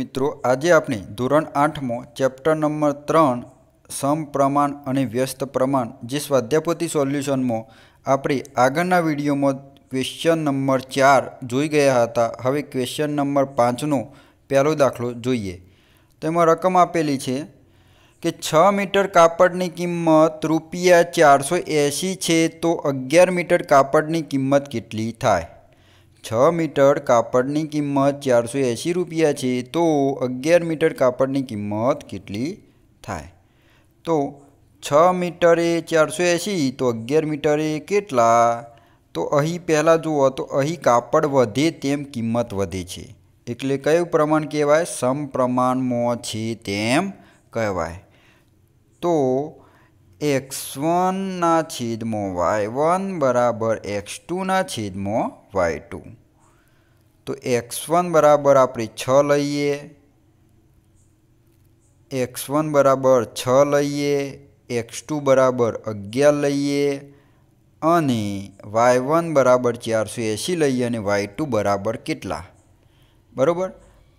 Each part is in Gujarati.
મિત્રો આજે આપણે ધોરણ આઠમો ચેપ્ટર નંબર ત્રણ સમપ્રમાણ અને વ્યસ્ત પ્રમાણ જે સ્વાધ્યાપતિ સોલ્યુશનમાં આપણે આગળના વિડીયોમાં ક્વેશ્ચન નંબર ચાર જોઈ ગયા હતા હવે ક્વેશ્ચન નંબર પાંચનો પહેલો દાખલો જોઈએ તેમાં રકમ આપેલી છે કે છ મીટર કાપડની કિંમત રૂપિયા ચારસો એંસી છે તો અગિયાર મીટર કાપડની કિંમત કેટલી થાય છ મીટર કાપડની કિંમત ચારસો એંસી રૂપિયા છે તો અગિયાર મીટર કાપડની કિંમત કેટલી થાય તો છ મીટરે ચારસો એંસી તો અગિયાર મીટરે કેટલા તો અહીં પહેલાં જુઓ તો અહીં કાપડ વધે તેમ કિંમત વધે છે એટલે કયું પ્રમાણ કહેવાય સમપ્રમાણમાં છે તેમ કહેવાય તો એક્સ વનના છેદમાં વાય વન બરાબર એક્સ ટુના છેદમાં વાય ટુ તો એક્સ વન બરાબર આપણે છ લઈએ એક્સ વન બરાબર છ લઈએ એક્સ ટુ બરાબર અગિયાર લઈએ અને વાય વન બરાબર ચારસો એંસી લઈએ અને વાય ટુ બરાબર કેટલા બરાબર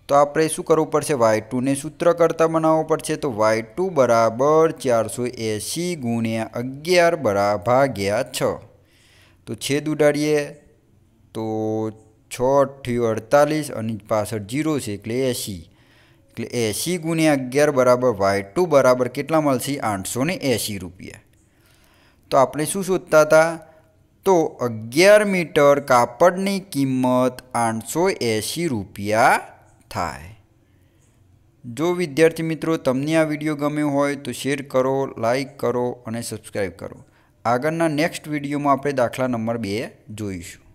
તો આપણે શું કરવું પડશે વાય ટુને સૂત્ર કરતાં બનાવવો પડશે તો વાય ટુ બરાબર ચારસો એંસી ગુણ્યા અગિયાર બરાબર ભાગ્યા છ તો છેદ ઉડાડીએ તો છ અઠ્યું અડતાલીસ અને પાછળ જીરો છે એટલે એંસી એટલે એંસી ગુણ્યા અગિયાર બરાબર વાય ટુ બરાબર કેટલા મળશે આઠસો ને એંસી રૂપિયા તો આપણે શું શોધતા હતા તો અગિયાર મીટર કાપડની કિંમત આઠસો એંસી રૂપિયા થાય જો વિદ્યાર્થી મિત્રો તમને આ વિડીયો ગમ્યો હોય તો શેર કરો લાઈક કરો અને સબસ્ક્રાઈબ કરો આગળના નેક્સ્ટ વિડીયોમાં આપણે દાખલા નંબર બે જોઈશું